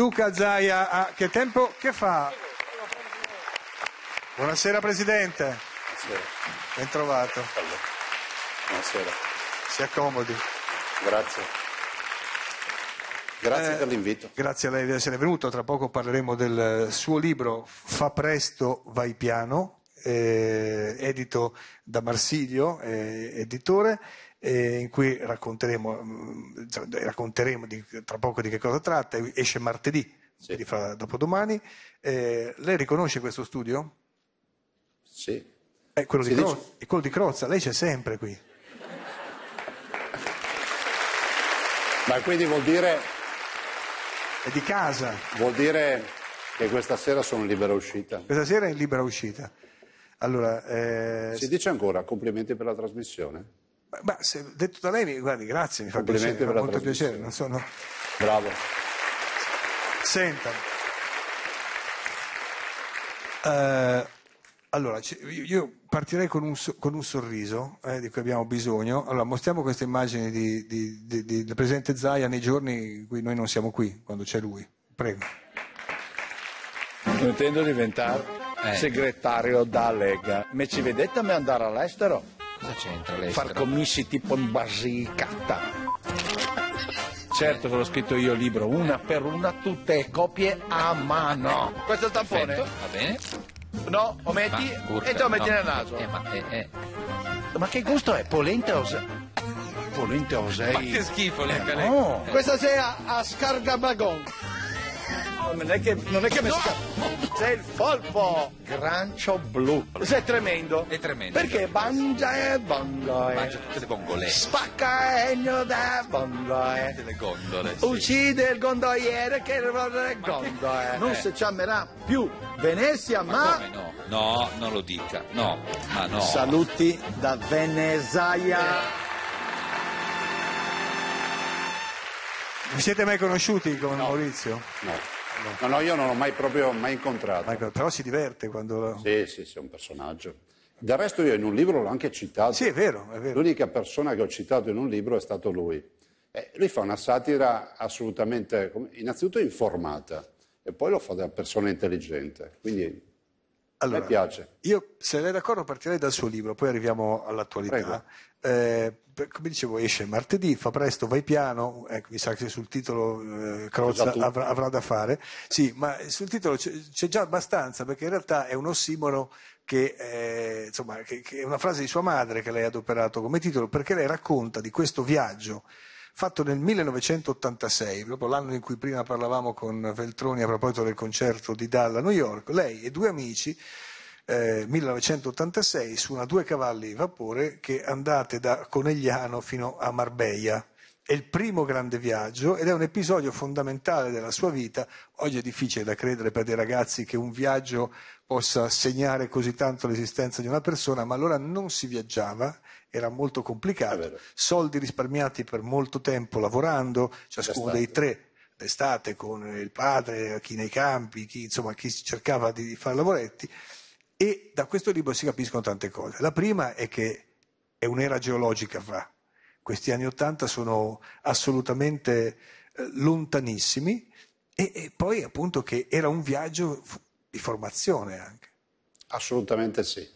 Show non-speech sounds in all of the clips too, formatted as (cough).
Luca Zaia a che tempo che fa? Buonasera Presidente. Buonasera. Ben trovato. Buonasera. Si accomodi. Grazie. Grazie eh, per l'invito. Grazie a lei di essere venuto, tra poco parleremo del suo libro Fa presto, vai piano, eh, edito da Marsilio, eh, editore eh, in cui racconteremo, mm, cioè, racconteremo di, tra poco di che cosa tratta, esce martedì, sì. quindi fra dopodomani. Eh, lei riconosce questo studio? Sì. È eh, quello, di Crozza, è quello di Crozza, lei c'è sempre qui. Ma quindi vuol dire... È di casa. Vuol dire che questa sera sono in libera uscita. Questa sera è in libera uscita. Allora, eh... Si dice ancora complimenti per la trasmissione? Beh, se, detto da lei, mi, guardi, grazie, mi fa piacere, per fa molto piacere. Non sono... Bravo. Senta. Uh, allora, io partirei con un, con un sorriso eh, di cui abbiamo bisogno. Allora, mostriamo questa immagine di, di, di, di, del presidente Zaia nei giorni in cui noi non siamo qui, quando c'è lui. Prego. Intendo diventare eh. segretario da Lega. Ma ci vedete a me andare all'estero? Cosa c'entra lei? Far commessi tipo in Basilicata. Certo che l'ho scritto io il libro, una per una, tutte copie a mano. Eh, Questo è il tampone. Perfetto, va bene. No, lo metti e te lo metti no. nel naso. Eh, ma, eh, eh. ma, che gusto è? Polente o Polente o sei? Ma che schifo, eh, no. Eh. Questa sera a Scargabagon non è che, non è che mi scappa. Sei il folpo! Grancio blu. Sei tremendo. È tremendo. Perché mangia e bongo. Eh. Mangia tutte le vongole. Spacca e gno da bongo. Eh. Tutte le gondole. Sì. Uccide il gondoliere che vorrebbe gondole. Eh. Non si ciamerà più Venezia, ma. ma... no? No, non lo dica. No, ma no. Saluti da Venezia. Vi siete mai conosciuti con no. Maurizio? No. No, no, io non l'ho mai proprio mai incontrato. Ma, ecco, però si diverte quando... Sì, sì, sì, è un personaggio. Del resto io in un libro l'ho anche citato. Sì, è vero, è vero. L'unica persona che ho citato in un libro è stato lui. Eh, lui fa una satira assolutamente, innanzitutto informata, e poi lo fa da persona intelligente. Quindi allora, piace. Io, se lei è d'accordo, partirei dal suo libro, poi arriviamo all'attualità. Eh, come dicevo, esce martedì, fa presto, vai piano. Ecco, mi sa che sul titolo eh, Crozza avrà, avrà, da fare. Sì, ma sul titolo c'è, c'è, già abbastanza, perché in realtà è un ossimoro che, eh, che, che è una frase di sua madre che lei ha adoperato come titolo, perché lei racconta di questo viaggio fatto nel 1986, proprio l'anno in cui prima parlavamo con Veltroni a proposito del concerto di Dalla a New York, lei e due amici, eh, 1986, su una due cavalli vapore che andate da Conegliano fino a Marbella. È il primo grande viaggio ed è un episodio fondamentale della sua vita. Oggi è difficile da credere per dei ragazzi che un viaggio possa segnare così tanto l'esistenza di una persona, ma allora non si viaggiava, era molto complicato. Soldi risparmiati per molto tempo lavorando, ciascuno dei tre d'estate con il padre, chi nei campi, chi, insomma, chi cercava di fare lavoretti. E da questo libro si capiscono tante cose. La prima è che è un'era geologica, fra questi anni Ottanta sono assolutamente eh, lontanissimi e, e, poi appunto che era un viaggio di formazione anche. Assolutamente sì.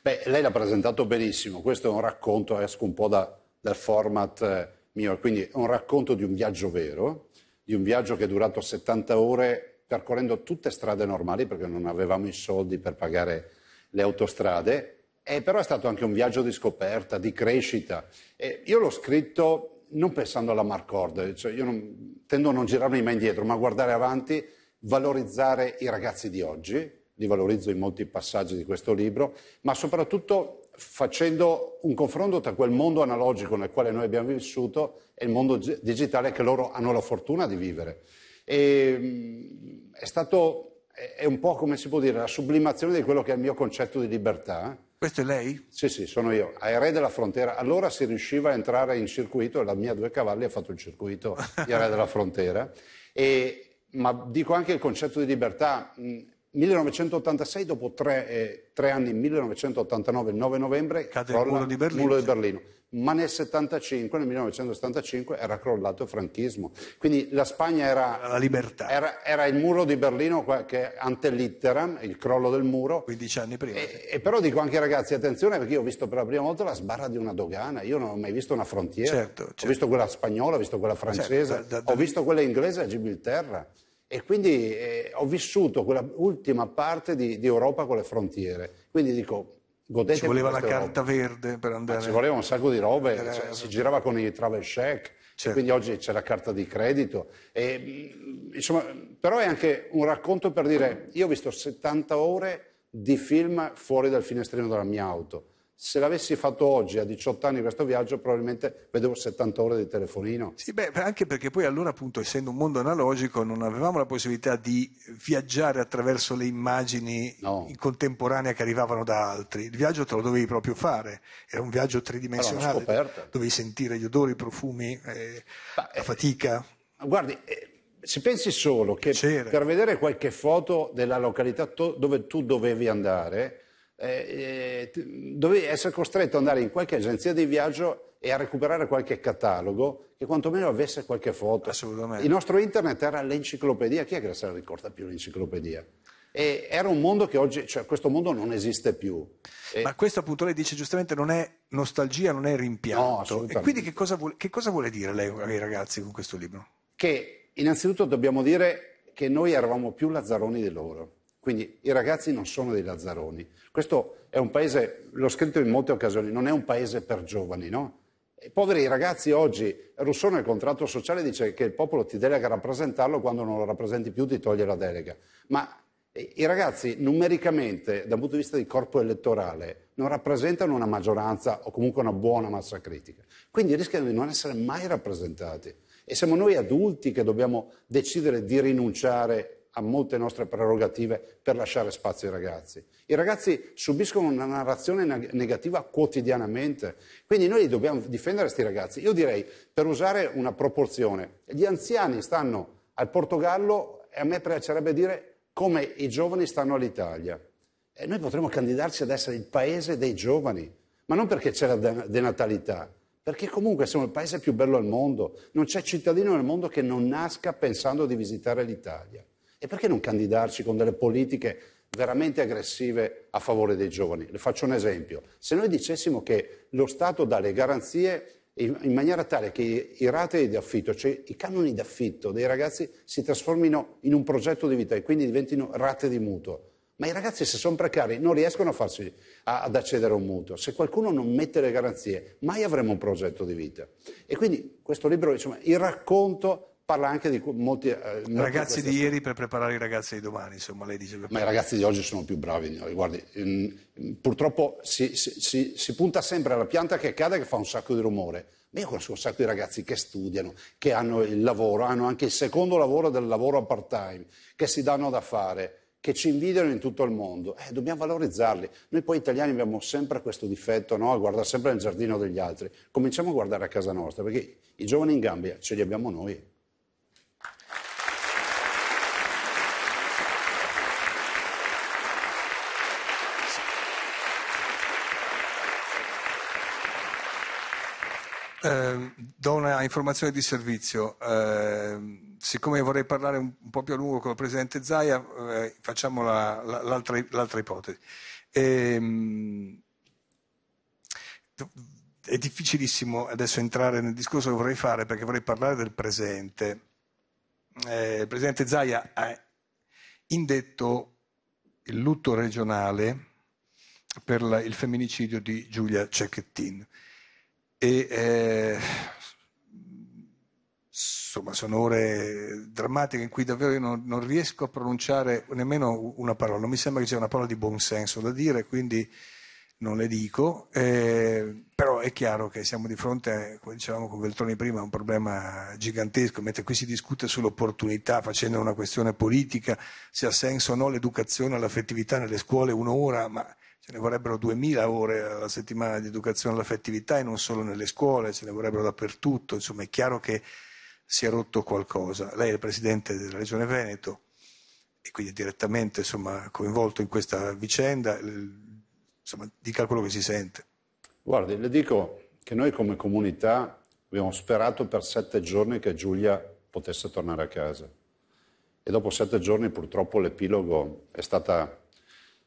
Beh, lei l'ha presentato benissimo, questo è un racconto, esco un po' da, dal format eh, mio, quindi è un racconto di un viaggio vero, di un viaggio che è durato 70 ore percorrendo tutte strade normali perché non avevamo i soldi per pagare le autostrade, eh, però è stato anche un viaggio di scoperta, di crescita. Eh, io l'ho scritto non pensando alla Marcord, cioè io non, tendo a non girarmi mai indietro, ma a guardare avanti, valorizzare i ragazzi di oggi, li valorizzo in molti passaggi di questo libro, ma soprattutto facendo un confronto tra quel mondo analogico nel quale noi abbiamo vissuto e il mondo digitale che loro hanno la fortuna di vivere. E, ehm, è stato è un po' come si può dire la sublimazione di quello che è il mio concetto di libertà questo è lei? Sì, sì, sono io. Ai re della Frontera. Allora si riusciva a entrare in circuito, la mia due cavalli ha fatto il circuito di re della Frontera. E, ma dico anche il concetto di libertà. 1986, dopo tre, eh, tre anni, 1989, il 9 novembre, cade crolla, il muro di Berlino. Muro di Berlino ma nel 75, nel 1975 era crollato il franchismo. Quindi la Spagna era, era la libertà. Era, era, il muro di Berlino che litteram, il crollo del muro. 15 anni prima. E, e, però dico anche ai ragazzi, attenzione perché io ho visto per la prima volta la sbarra di una dogana, io non ho mai visto una frontiera. Certo, certo. Ho visto quella spagnola, ho visto quella certo, francese, certo, da, da, ho visto quella inglese a Gibilterra. E quindi eh, ho vissuto quella ultima parte di, di Europa con le frontiere. Quindi dico, Godete ci voleva la carta robe. verde per ah, andare. Ma ci voleva un sacco di robe, cioè, si girava con i travel check, certo. quindi oggi c'è la carta di credito. E, mm, insomma, però è anche un racconto per dire: io ho visto 70 ore di film fuori dal finestrino della mia auto se l'avessi fatto oggi a 18 anni questo viaggio probabilmente vedevo 70 ore di telefonino. Sì, beh, anche perché poi allora appunto essendo un mondo analogico non avevamo la possibilità di viaggiare attraverso le immagini no. in contemporanea che arrivavano da altri. Il viaggio te lo dovevi proprio fare, era un viaggio tridimensionale, allora, dovevi sentire gli odori, i profumi, eh, bah, la eh, fatica. Eh, guardi, eh, se pensi solo che Piacere. per vedere qualche foto della località to- dove tu dovevi andare eh, eh, dovevi essere costretto ad andare in qualche agenzia di viaggio e a recuperare qualche catalogo che quantomeno avesse qualche foto. Assolutamente. Il nostro internet era l'enciclopedia, chi è che se la ricorda più l'enciclopedia? E era un mondo che oggi, cioè questo mondo non esiste più. E... Ma questo appunto lei dice giustamente non è nostalgia, non è rimpianto. No, e quindi che cosa, vuole, che cosa vuole dire lei ai ragazzi con questo libro? Che innanzitutto dobbiamo dire che noi eravamo più lazzaroni di loro. Quindi i ragazzi non sono dei lazzaroni. Questo è un paese, l'ho scritto in molte occasioni, non è un paese per giovani, no? Eh, poveri ragazzi oggi, Rousseau nel contratto sociale dice che il popolo ti delega a rappresentarlo, quando non lo rappresenti più ti toglie la delega. Ma eh, i ragazzi numericamente, dal punto di vista di corpo elettorale, non rappresentano una maggioranza o comunque una buona massa critica. Quindi rischiano di non essere mai rappresentati. E siamo noi adulti che dobbiamo decidere di rinunciare a molte nostre prerogative per lasciare spazio ai ragazzi. I ragazzi subiscono una narrazione negativa quotidianamente, quindi noi dobbiamo difendere questi ragazzi. Io direi, per usare una proporzione, gli anziani stanno al Portogallo e a me piacerebbe dire come i giovani stanno all'Italia. E noi potremmo candidarci ad essere il paese dei giovani, ma non perché c'è la denatalità, perché comunque siamo il paese più bello al mondo, non c'è cittadino nel mondo che non nasca pensando di visitare l'Italia. E perché non candidarci con delle politiche veramente aggressive a favore dei giovani? Le faccio un esempio. Se noi dicessimo che lo Stato dà le garanzie in maniera tale che i ratei di affitto, cioè i canoni d'affitto dei ragazzi si trasformino in un progetto di vita e quindi diventino rate di mutuo. Ma i ragazzi se sono precari non riescono a farsi, a, ad accedere a un mutuo. Se qualcuno non mette le garanzie, mai avremo un progetto di vita. E quindi questo libro, è il racconto parla anche di molti... Eh, ragazzi di ieri per preparare i ragazzi di domani, insomma, lei dice... Ma i ragazzi di oggi sono più bravi, guardi, purtroppo si, si, si, si, punta sempre alla pianta che cade che fa un sacco di rumore, ma io conosco un sacco di ragazzi che studiano, che hanno il lavoro, hanno anche il secondo lavoro del lavoro part-time, che si danno da fare che ci invidiano in tutto il mondo. Eh, dobbiamo valorizzarli. Noi poi italiani abbiamo sempre questo difetto, no? a guardare sempre nel giardino degli altri. Cominciamo a guardare a casa nostra, perché i giovani in Gambia ce li abbiamo noi. Ehm, do una informazione di servizio. Eh, siccome vorrei parlare un, un, po' più a lungo con il Presidente Zaia, eh, facciamo la, la, l'altra, l'altra, ipotesi. Ehm, è difficilissimo adesso entrare nel discorso che vorrei fare perché vorrei parlare del presente. Eh, il Presidente Zaia ha indetto il lutto regionale per la, il femminicidio di Giulia Cecchettin. E, eh, insomma, sono ore drammatiche in cui davvero io non, non, riesco a pronunciare nemmeno una parola. Non mi sembra che sia una parola di buon senso da dire, quindi non le dico. Eh, però è chiaro che siamo di fronte, come dicevamo con Veltroni prima, a un problema gigantesco. Mentre qui si discute sull'opportunità, facendo una questione politica, se ha senso o no l'educazione all'affettività nelle scuole un'ora, ma ce ne vorrebbero 2000 ore alla settimana di educazione all'affettività e non solo nelle scuole, ce ne vorrebbero dappertutto, insomma è chiaro che si è rotto qualcosa. Lei è il presidente della Regione Veneto e quindi direttamente insomma, coinvolto in questa vicenda, insomma, dica quello che si sente. Guardi, le dico che noi come comunità abbiamo sperato per sette giorni che Giulia potesse tornare a casa e dopo sette giorni purtroppo l'epilogo è stata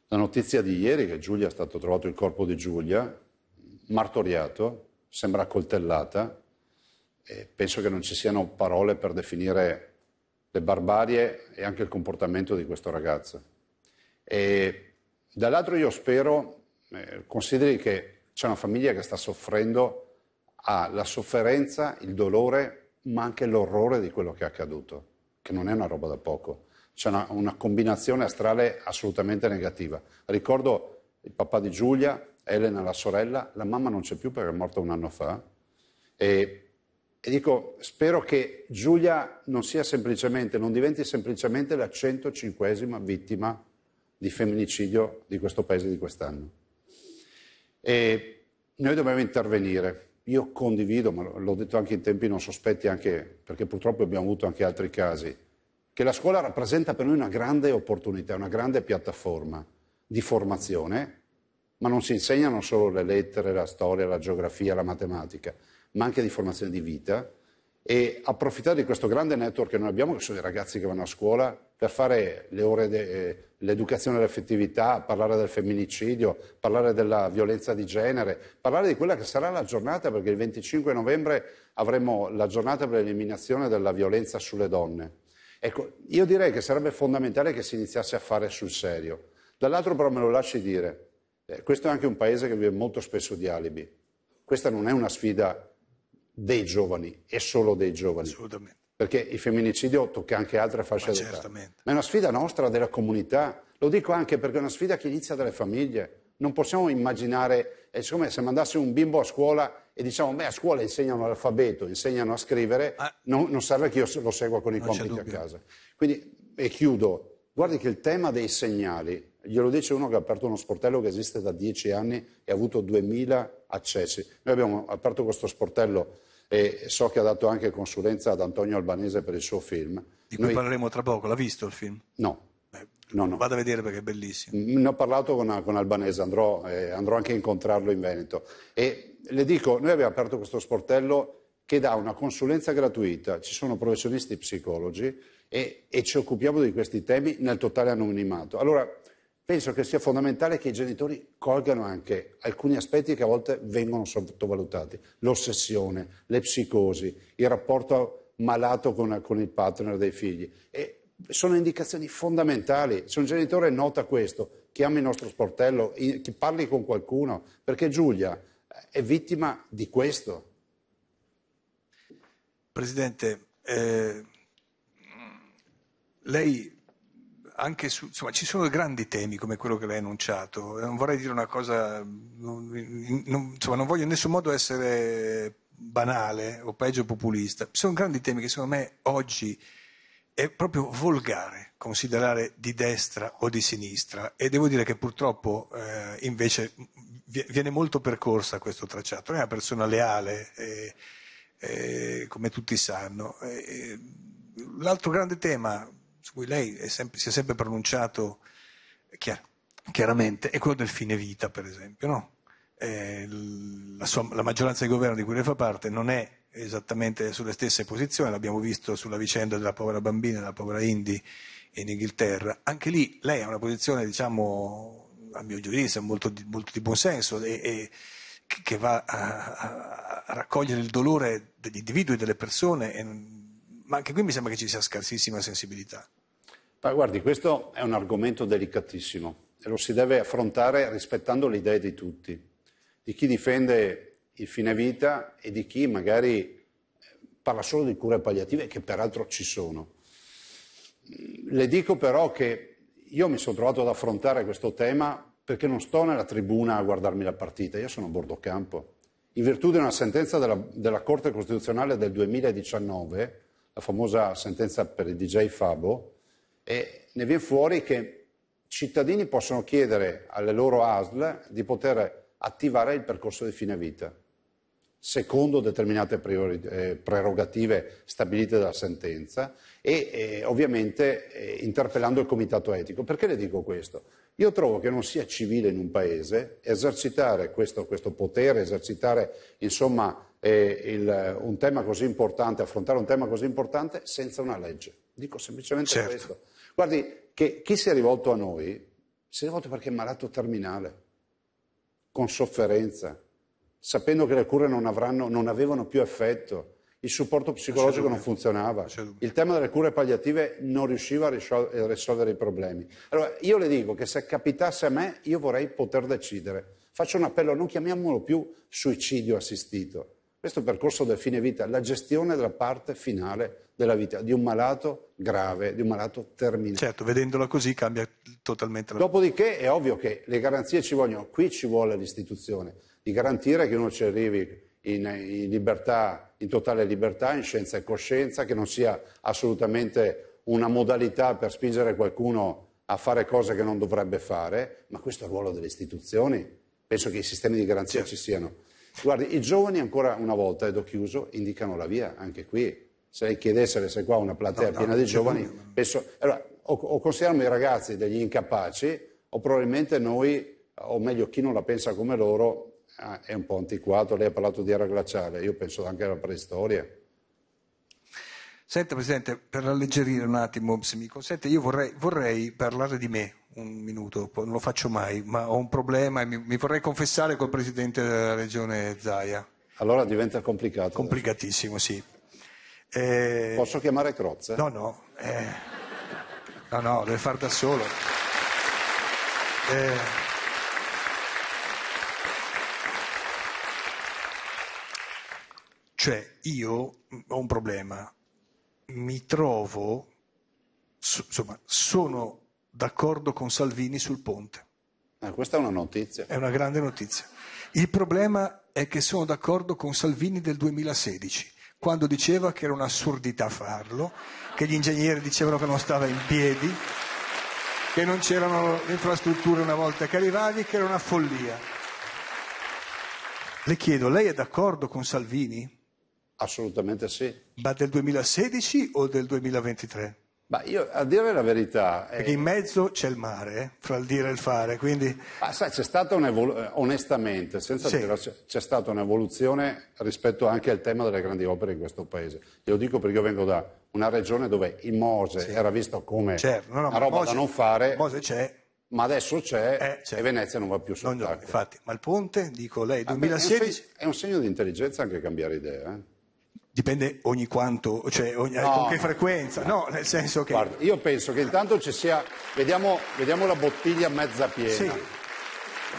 la notizia di ieri che Giulia è stato trovato il corpo di Giulia, martoriato, sembra coltellata. E penso che non ci siano parole per definire le barbarie e anche il comportamento di questo ragazzo. E dall'altro io spero, eh, consideri che c'è una famiglia che sta soffrendo, ha la sofferenza, il dolore, ma anche l'orrore di quello che è accaduto, che non è una roba da poco c'è una, una combinazione astrale assolutamente negativa. Ricordo il papà di Giulia, Elena la sorella, la mamma non c'è più perché è morta un anno fa e e dico, spero che Giulia non sia semplicemente, non diventi semplicemente la 105 vittima di femminicidio di questo paese di quest'anno. E noi dobbiamo intervenire. Io condivido, ma l'ho detto anche in tempi non sospetti, anche, perché purtroppo abbiamo avuto anche altri casi, che la scuola rappresenta per noi una grande opportunità, una grande piattaforma di formazione, ma non si insegnano solo le lettere, la storia, la geografia, la matematica, ma anche di formazione di vita e approfittare di questo grande network che noi abbiamo, che sono i ragazzi che vanno a scuola, per fare le ore de, eh, l'educazione all'affettività, parlare del femminicidio, parlare della violenza di genere, parlare di quella che sarà la giornata, perché il 25 novembre avremo la giornata per l'eliminazione della violenza sulle donne Ecco, io direi che sarebbe fondamentale che si iniziasse a fare sul serio. Dall'altro però me lo lasci dire, eh, questo è anche un paese che vive molto spesso di alibi. Questa non è una sfida dei giovani e solo dei giovani. Assolutamente. Perché il femminicidio tocca anche altre fasce d'età. Certamente. Ma è una sfida nostra, della comunità. Lo dico anche perché è una sfida che inizia dalle famiglie. Non possiamo immaginare, è eh, come se mandassimo un bimbo a scuola e diciamo, beh, a scuola insegnano l'alfabeto, insegnano a scrivere, ah, non, non, serve che io lo segua con i compiti a casa. Quindi, e chiudo, guardi che il tema dei segnali, glielo dice uno che ha aperto uno sportello che esiste da dieci anni e ha avuto 2000 accessi. Noi abbiamo aperto questo sportello e so che ha dato anche consulenza ad Antonio Albanese per il suo film. Di cui Noi... parleremo tra poco, l'ha visto il film? No. No, no. Vado a vedere perché è bellissimo. Ne ho parlato con, con Albanese, andrò, eh, andrò, anche a incontrarlo in Veneto. E le dico, noi abbiamo aperto questo sportello che dà una consulenza gratuita, ci sono professionisti psicologi e, e ci occupiamo di questi temi nel totale anonimato. Allora, penso che sia fondamentale che i genitori colgano anche alcuni aspetti che a volte vengono sottovalutati, l'ossessione, le psicosi, il rapporto malato con, con il partner dei figli. E sono indicazioni fondamentali. Se un genitore nota questo, chiami il nostro sportello, parli con qualcuno, perché Giulia è vittima di questo. Presidente, eh, lei anche su, insomma, ci sono grandi temi come quello che lei ha annunciato. Eh, non vorrei dire una cosa, non, non, insomma, non voglio in nessun modo essere banale o peggio populista. Ci sono grandi temi che secondo me oggi è proprio volgare considerare di destra o di sinistra e devo dire che purtroppo eh, invece viene molto percorsa questo tracciato. È una persona leale, eh, eh, come tutti sanno. l'altro grande tema su cui lei è sempre, si è sempre pronunciato chiar, chiaramente è quello del fine vita, per esempio. No? Eh, la, sua, la maggioranza di governo di cui lei fa parte non è esattamente sulle stesse posizioni, l'abbiamo visto sulla vicenda della povera bambina, della povera Indy in Inghilterra. Anche lì lei ha una posizione, diciamo, a mio giudizio, molto di, molto di buonsenso e, e, che va a, a, raccogliere il dolore degli individui, delle persone, e, ma anche qui mi sembra che ci sia scarsissima sensibilità. Ma guardi, questo è un argomento delicatissimo e lo si deve affrontare rispettando le idee di tutti, di chi difende il fine vita e di chi magari eh, parla solo di cure palliative, che peraltro ci sono. Le dico però che io mi sono trovato ad affrontare questo tema perché non sto nella tribuna a guardarmi la partita, io sono a bordo campo. In virtù di una sentenza della, della Corte Costituzionale del 2019, la famosa sentenza per il DJ Fabo, ne viene fuori che cittadini possono chiedere alle loro ASL di poter attivare il percorso di fine vita secondo determinate eh, prerogative stabilite dalla sentenza e eh, ovviamente eh, interpellando il comitato etico. Perché le dico questo? Io trovo che non sia civile in un paese esercitare questo, questo potere, esercitare insomma, eh, il, un tema così importante, affrontare un tema così importante senza una legge. Dico semplicemente certo. questo. Guardi, che chi si è rivolto a noi si è rivolto perché è malato terminale, con sofferenza, sapendo che le cure non, avranno, non avevano più effetto, il supporto psicologico non funzionava, il tema delle cure palliative non riusciva a, eh, risolvere i problemi. Allora io le dico che se capitasse a me io vorrei poter decidere. Faccio un appello, non chiamiamolo più suicidio assistito. Questo è il percorso del fine vita, la gestione della parte finale della vita di un malato grave, di un malato terminale. Certo, vedendola così cambia totalmente la... Dopodiché è ovvio che le garanzie ci vogliono, qui ci vuole l'istituzione di garantire che uno ci arrivi in, in, libertà, in totale libertà, in scienza e coscienza, che non sia assolutamente una modalità per spingere qualcuno a fare cose che non dovrebbe fare, ma questo è il ruolo delle istituzioni. Penso che i sistemi di garanzia ci siano. Guardi, i giovani ancora una volta, ed ho chiuso, indicano la via, anche qui. Se lei chiedesse se qua una platea no, piena no, di giovani, no. penso... Allora, o, o consideriamo i ragazzi degli incapaci, o probabilmente noi, o meglio chi non la pensa come loro, Ah, è un po' antiquato, lei ha parlato di era glaciale, io penso anche alla preistoria. Senta Presidente, per alleggerire un attimo, se mi consente, io vorrei, vorrei parlare di me un minuto, non lo faccio mai, ma ho un problema e mi, mi vorrei confessare col Presidente della Regione Zaia. Allora diventa complicato. Complicatissimo, adesso. sì. Eh... Posso chiamare Crozza? No, no. Eh... No, no, deve far da solo. Eh... Cioè io mm, ho un problema, mi trovo, insomma, sono d'accordo con Salvini sul ponte. Ma ah, questa è una notizia. È una grande notizia. Il problema è che sono d'accordo con Salvini del 2016, quando diceva che era un'assurdità farlo, che gli ingegneri dicevano che non stava in piedi, che non c'erano le infrastrutture una volta che arrivavi, che era una follia. Le chiedo, lei è d'accordo con Salvini? Assolutamente sì. Ma del 2016 o del 2023? Ma io, a dire la verità... Eh, perché eh... in mezzo c'è il mare, eh, fra il dire e il fare, quindi... Ma sai, c'è stata un'evoluzione, eh, onestamente, senza sì. Dire, c'è stata un'evoluzione rispetto anche al tema delle grandi opere in questo paese. lo dico perché io vengo da una regione dove il Mose sì. era visto come certo. no, no, una roba Mose, da non fare... Mose c'è. Ma adesso c'è, eh, c'è. e certo. Venezia non va più sott'acqua. No, infatti, ma il ponte, dico lei, 2016... Ah, beh, è, un segno, è un segno di intelligenza anche cambiare idea, eh? Dipende ogni quanto, cioè ogni, no, con che frequenza, no, nel senso che... Guarda, io penso che intanto ci sia, vediamo, vediamo la bottiglia mezza piena. Sì.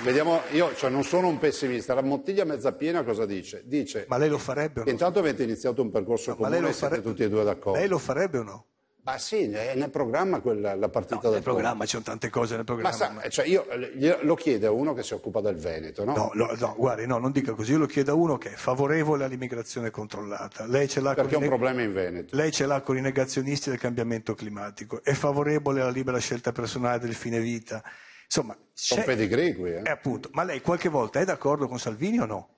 Vediamo, io cioè, non sono un pessimista, la bottiglia mezza piena cosa dice? Dice... Ma lei lo farebbe o no? Intanto avete iniziato un percorso no, comune ma lei lo fare... siete tutti e due d'accordo. Lei lo farebbe o no? Ma sì, è nel programma quella, la partita no, del nel programma, ci sono tante cose nel programma. Ma sa, ma... Eh, cioè io eh, lo chiedo a uno che si occupa del Veneto, no? No, no, no guardi, no, non dica così, io lo chiedo a uno che è favorevole all'immigrazione controllata. Lei ce l'ha Perché con è un neg... problema in Veneto. Lei ce l'ha con i negazionisti del cambiamento climatico, è favorevole alla libera scelta personale del fine vita. Insomma, c'è... Con pedigree qui, eh? eh appunto, ma lei qualche volta è d'accordo con Salvini o no?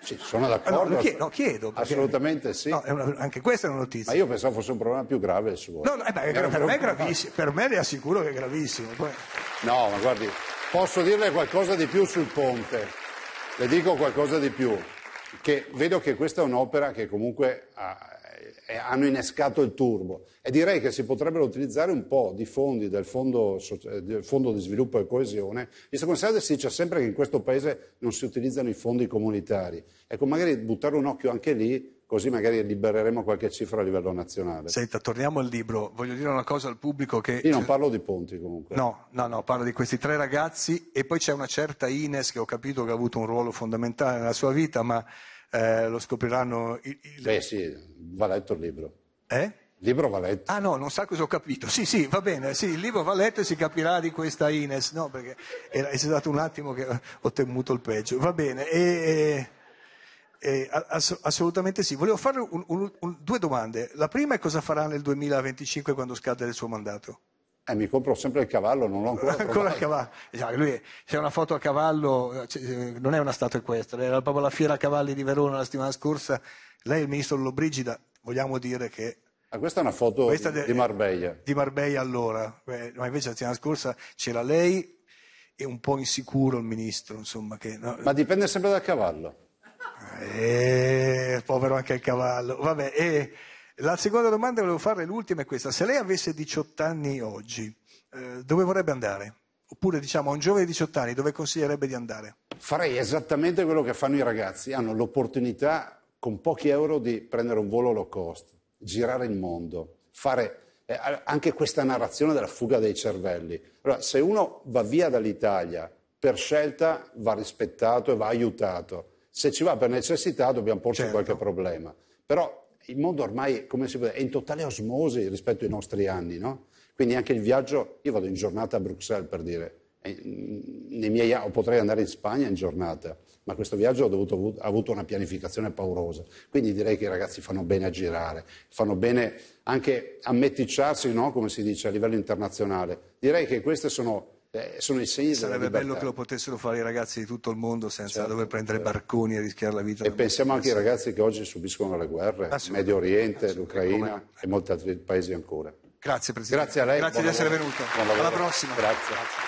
Sì, sono d'accordo. Ah, no, lo chiedo, lo chiedo perché... Assolutamente sì. No, una, anche questa è una notizia. Ma io pensavo fosse un problema più grave il suo. No, no eh, beh, per, per, me è gravissimo, per me le assicuro che è gravissimo. Poi... No, ma guardi, posso dirle qualcosa di più sul ponte. Le dico qualcosa di più. Che vedo che questa è un'opera che comunque ha, eh, hanno innescato il turbo e direi che si potrebbero utilizzare un po' di fondi del Fondo, eh, del fondo di Sviluppo e Coesione, visto che considerate si dice sempre che in questo paese non si utilizzano i fondi comunitari, ecco magari buttare un occhio anche lì così magari libereremo qualche cifra a livello nazionale. Senta, torniamo al libro, voglio dire una cosa al pubblico che... Io non parlo di Ponti comunque. No, no, no, parlo di questi tre ragazzi e poi c'è una certa Ines che ho capito che ha avuto un ruolo fondamentale nella sua vita, ma eh, lo scopriranno... Il, il... Beh sì, va letto il libro. Eh? Il libro va letto. Ah no, non sa cosa ho capito. Sì, sì, va bene, sì, il libro va letto e si capirà di questa Ines, no, perché era, è stato un attimo che ho temuto il peggio. Va bene, e, e, ass- assolutamente sì. Volevo fare un, un, un, due domande. La prima è cosa farà nel 2025 quando scade il suo mandato? Eh, mi compro sempre il cavallo, non l'ho ancora (laughs) Ancora il cavallo. lui, c'è una foto a cavallo, eh, eh, non è una statua equestre, era proprio la fiera a cavalli di Verona la settimana scorsa. Lei, il ministro Lollobrigida, vogliamo dire che... Ah, questa è una foto de, di Marbella. Di Marbella allora, Beh, ma invece la settimana scorsa c'era lei e un po' insicuro il ministro, insomma. Che, no. Ma dipende sempre dal cavallo. Eh, povero anche il cavallo. Vabbè, eh, la seconda domanda che volevo fare, l'ultima, è questa. Se lei avesse 18 anni oggi, eh, dove vorrebbe andare? Oppure diciamo a un giovane di 18 anni dove consiglierebbe di andare? Farei esattamente quello che fanno i ragazzi. Hanno l'opportunità con pochi euro di prendere un volo low cost, girare il mondo, fare eh, anche questa narrazione della fuga dei cervelli. Allora, se uno va via dall'Italia per scelta va rispettato e va aiutato. Se ci va per necessità dobbiamo porci certo. qualche problema. Però il mondo ormai dire, è in totale osmosi rispetto ai nostri anni, no? Quindi anche il viaggio, io vado in giornata a Bruxelles per dire, mm, miei, o potrei andare in Spagna in giornata, ma questo viaggio ho dovuto, ha avuto una pianificazione paurosa. Quindi direi che i ragazzi fanno bene a girare, fanno bene anche a metticciarsi, no? come si dice, a livello internazionale. Direi che queste sono eh, sono il segno Sarebbe bello che lo potessero fare i ragazzi di tutto il mondo senza certo, dover prendere certo. barconi e rischiare la vita. E pensiamo anche ai ragazzi che oggi subiscono le guerre, ah, Medio Oriente, l'Ucraina e molti altri paesi ancora. Grazie Presidente. Grazie a lei. Grazie di essere venuto. Alla prossima. Grazie. Grazie.